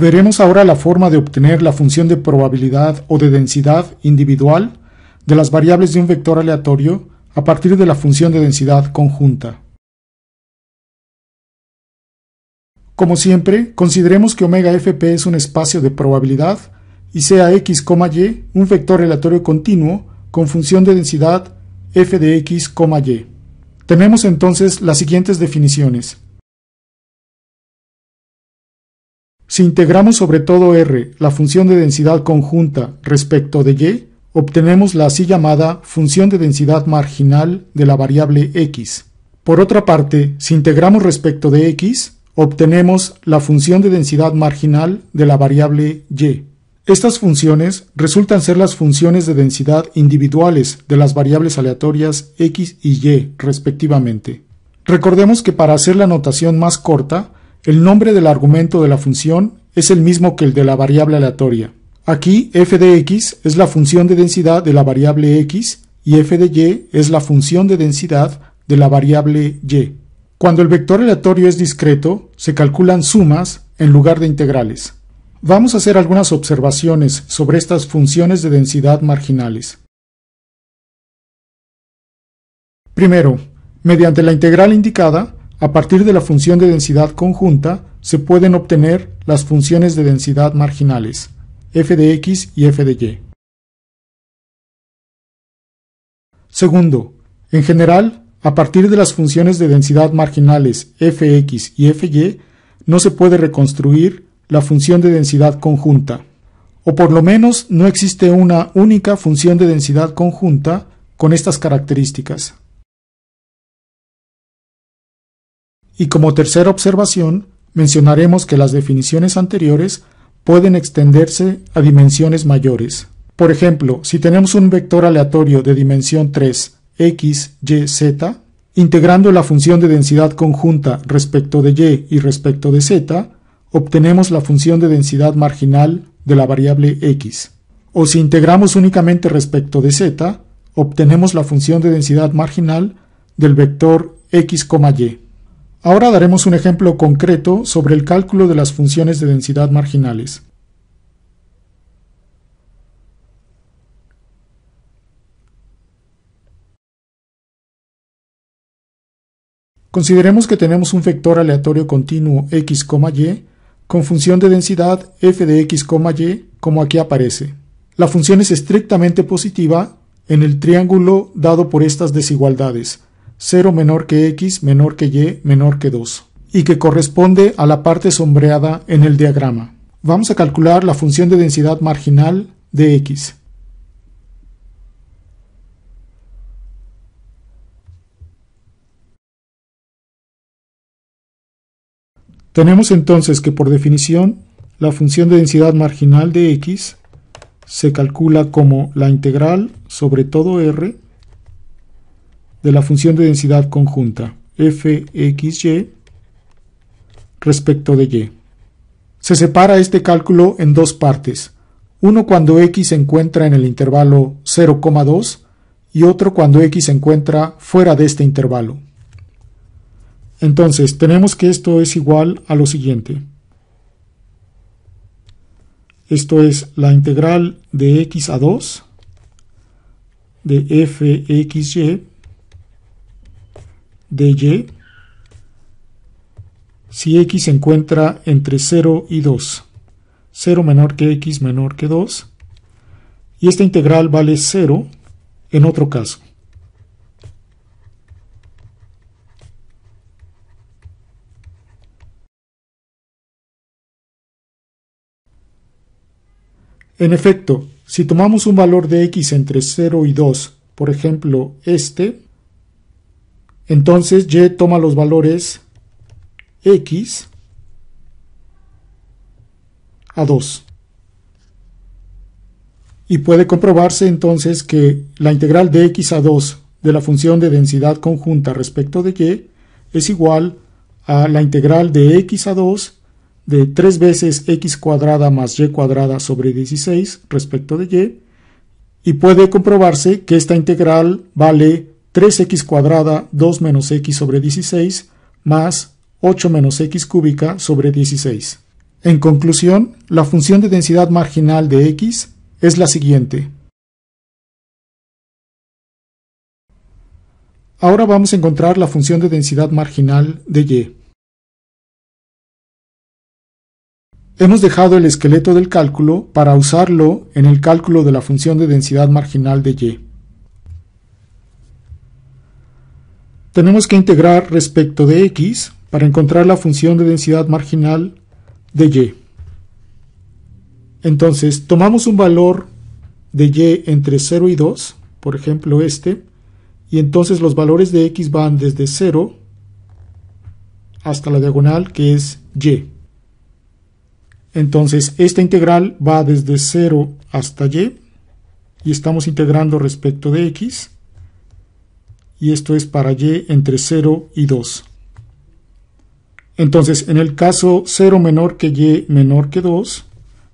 Veremos ahora la forma de obtener la función de probabilidad o de densidad individual de las variables de un vector aleatorio a partir de la función de densidad conjunta. Como siempre, consideremos que omega fp es un espacio de probabilidad y sea x, y un vector aleatorio continuo con función de densidad f de x, y. Tenemos entonces las siguientes definiciones. Si integramos sobre todo R la función de densidad conjunta respecto de y, obtenemos la así llamada función de densidad marginal de la variable x. Por otra parte, si integramos respecto de x, obtenemos la función de densidad marginal de la variable y. Estas funciones resultan ser las funciones de densidad individuales de las variables aleatorias x y y respectivamente. Recordemos que para hacer la notación más corta, el nombre del argumento de la función es el mismo que el de la variable aleatoria. Aquí f de x es la función de densidad de la variable x y f de y es la función de densidad de la variable y. Cuando el vector aleatorio es discreto, se calculan sumas en lugar de integrales. Vamos a hacer algunas observaciones sobre estas funciones de densidad marginales. Primero, mediante la integral indicada, a partir de la función de densidad conjunta se pueden obtener las funciones de densidad marginales, f de x y f de y. Segundo, en general, a partir de las funciones de densidad marginales fx y fy, no se puede reconstruir la función de densidad conjunta, o por lo menos no existe una única función de densidad conjunta con estas características. Y como tercera observación, mencionaremos que las definiciones anteriores pueden extenderse a dimensiones mayores. Por ejemplo, si tenemos un vector aleatorio de dimensión 3, x, y, z, integrando la función de densidad conjunta respecto de y y respecto de z, obtenemos la función de densidad marginal de la variable x. O si integramos únicamente respecto de z, obtenemos la función de densidad marginal del vector x, y. Ahora daremos un ejemplo concreto sobre el cálculo de las funciones de densidad marginales. Consideremos que tenemos un vector aleatorio continuo x, y con función de densidad f de x, y como aquí aparece. La función es estrictamente positiva en el triángulo dado por estas desigualdades, 0 menor que x menor que y menor que 2, y que corresponde a la parte sombreada en el diagrama. Vamos a calcular la función de densidad marginal de x. Tenemos entonces que por definición la función de densidad marginal de x se calcula como la integral sobre todo r de la función de densidad conjunta fxy respecto de y. Se separa este cálculo en dos partes, uno cuando x se encuentra en el intervalo 0,2 y otro cuando x se encuentra fuera de este intervalo. Entonces, tenemos que esto es igual a lo siguiente. Esto es la integral de x a 2 de fxy de y si x se encuentra entre 0 y 2. 0 menor que x menor que 2. Y esta integral vale 0 en otro caso. En efecto, si tomamos un valor de x entre 0 y 2, por ejemplo este, entonces y toma los valores x a 2. Y puede comprobarse entonces que la integral de x a 2 de la función de densidad conjunta respecto de y es igual a la integral de x a 2 de 3 veces x cuadrada más y cuadrada sobre 16 respecto de y y puede comprobarse que esta integral vale 3x cuadrada 2 menos x sobre 16 más 8 menos x cúbica sobre 16. En conclusión, la función de densidad marginal de x es la siguiente. Ahora vamos a encontrar la función de densidad marginal de y. Hemos dejado el esqueleto del cálculo para usarlo en el cálculo de la función de densidad marginal de y. tenemos que integrar respecto de x para encontrar la función de densidad marginal de y. Entonces, tomamos un valor de y entre 0 y 2, por ejemplo este, y entonces los valores de x van desde 0 hasta la diagonal que es y. Entonces, esta integral va desde 0 hasta y, y estamos integrando respecto de x, y esto es para y entre 0 y 2. Entonces, en el caso 0 menor que y menor que 2,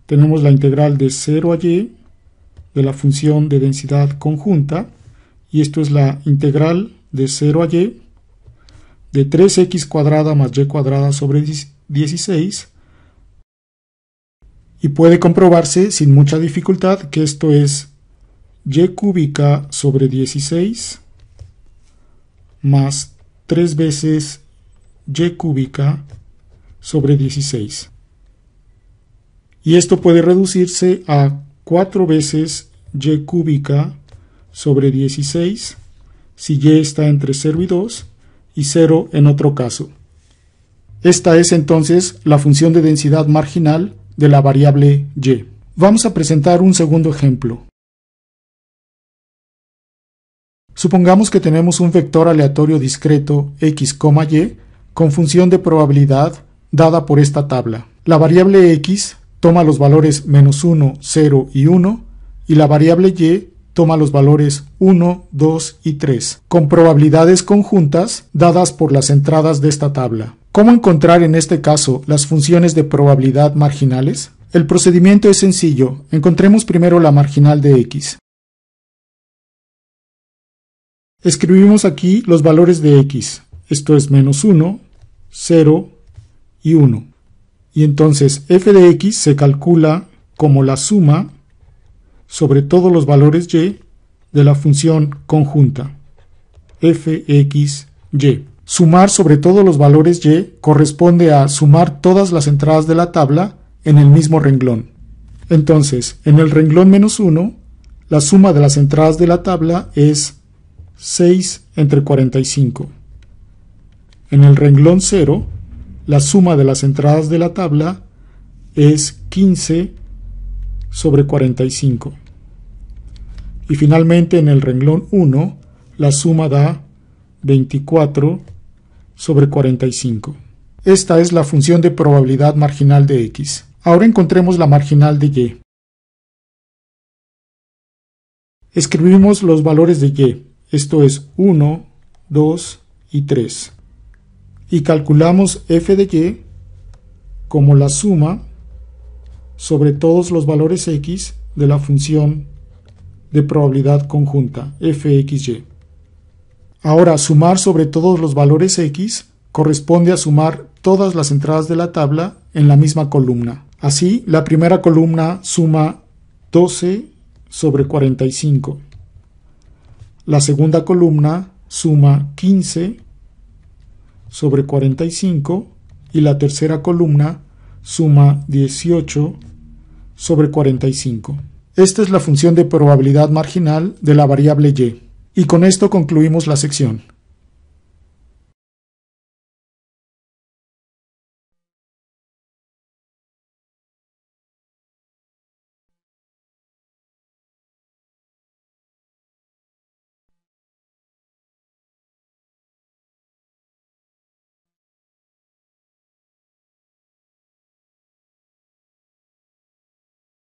tenemos la integral de 0 a y de la función de densidad conjunta, y esto es la integral de 0 a y de 3x cuadrada más y cuadrada sobre 16, y puede comprobarse sin mucha dificultad que esto es y cúbica sobre 16 más 3 veces y cúbica sobre 16. Y esto puede reducirse a 4 veces y cúbica sobre 16 si y está entre 0 y 2 y 0 en otro caso. Esta es entonces la función de densidad marginal de la variable y. Vamos a presentar un segundo ejemplo. Supongamos que tenemos un vector aleatorio discreto x, y con función de probabilidad dada por esta tabla. La variable x toma los valores menos 1, 0 y 1 y la variable y toma los valores 1, 2 y 3 con probabilidades conjuntas dadas por las entradas de esta tabla. ¿Cómo encontrar en este caso las funciones de probabilidad marginales? El procedimiento es sencillo, encontremos primero la marginal de x. Escribimos aquí los valores de x, esto es menos 1, 0 y 1. Y entonces f de x se calcula como la suma sobre todos los valores y de la función conjunta f, x, y. Sumar sobre todos los valores y corresponde a sumar todas las entradas de la tabla en el mismo renglón. Entonces, en el renglón menos 1, la suma de las entradas de la tabla es 6 entre 45. En el renglón 0, la suma de las entradas de la tabla es 15 sobre 45. Y finalmente en el renglón 1, la suma da 24 sobre 45. Esta es la función de probabilidad marginal de x. Ahora encontremos la marginal de y. Escribimos los valores de y esto es 1, 2 y 3. Y calculamos f de y como la suma sobre todos los valores x de la función de probabilidad conjunta fxy. Ahora, sumar sobre todos los valores x corresponde a sumar todas las entradas de la tabla en la misma columna. Así, la primera columna suma 12 sobre 45. La segunda columna suma 15 sobre 45 y la tercera columna suma 18 sobre 45. Esta es la función de probabilidad marginal de la variable y. Y con esto concluimos la sección.